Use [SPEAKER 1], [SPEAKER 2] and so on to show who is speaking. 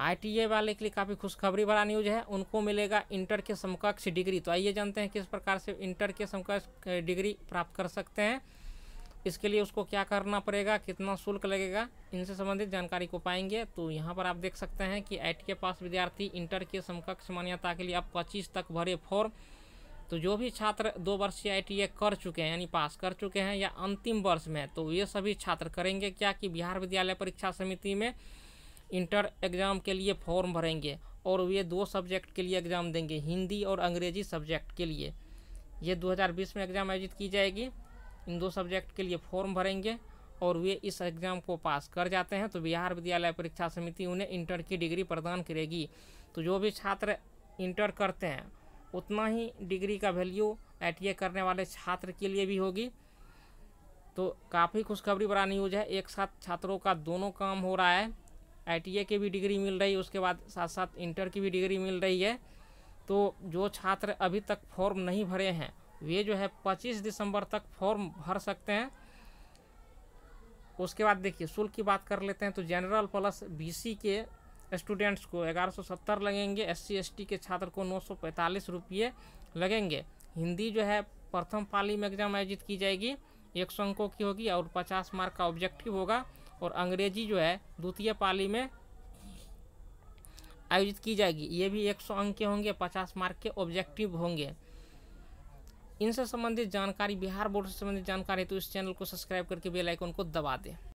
[SPEAKER 1] ITA वाले के लिए काफ़ी खुशखबरी भरा न्यूज़ है उनको मिलेगा इंटर के समकक्ष डिग्री तो आइए जानते हैं किस प्रकार से इंटर के समकक्ष डिग्री प्राप्त कर सकते हैं इसके लिए उसको क्या करना पड़ेगा कितना शुल्क लगेगा इनसे संबंधित जानकारी को पाएंगे तो यहाँ पर आप देख सकते हैं कि आई के पास विद्यार्थी इंटर के समकक्ष मान्यता के लिए आप पच्चीस तक भरे फॉर्म तो जो भी छात्र दो वर्षीय आई कर चुके हैं यानी पास कर चुके हैं या अंतिम वर्ष में तो ये सभी छात्र करेंगे क्या कि बिहार विद्यालय परीक्षा समिति में इंटर एग्ज़ाम के लिए फॉर्म भरेंगे और वे दो सब्जेक्ट के लिए एग्ज़ाम देंगे हिंदी और अंग्रेजी सब्जेक्ट के लिए ये 2020 में एग्ज़ाम आयोजित की जाएगी इन दो सब्जेक्ट के लिए फॉर्म भरेंगे और वे इस एग्ज़ाम को पास कर जाते हैं तो बिहार विद्यालय परीक्षा समिति उन्हें इंटर की डिग्री प्रदान करेगी तो जो भी छात्र इंटर करते हैं उतना ही डिग्री का वैल्यू आई करने वाले छात्र के लिए भी होगी तो काफ़ी खुशखबरी बड़ा न्यूज है एक साथ छात्रों का दोनों काम हो रहा है आई की भी डिग्री मिल रही है उसके बाद साथ साथ इंटर की भी डिग्री मिल रही है तो जो छात्र अभी तक फॉर्म नहीं भरे हैं वे जो है 25 दिसंबर तक फॉर्म भर सकते हैं उसके बाद देखिए शुल्क की बात कर लेते हैं तो जनरल प्लस बी के स्टूडेंट्स को ग्यारह लगेंगे एस सी के छात्र को नौ सौ रुपये लगेंगे हिंदी जो है प्रथम पाली में एग्जाम आयोजित की जाएगी एक सौ अंकों की होगी और 50 मार्क का ऑब्जेक्टिव होगा और अंग्रेजी जो है द्वितीय पाली में आयोजित की जाएगी ये भी 100 अंक के होंगे 50 मार्क के ऑब्जेक्टिव होंगे इनसे संबंधित जानकारी बिहार बोर्ड से संबंधित जानकारी तो इस चैनल को सब्सक्राइब करके बेलाइकन को दबा दें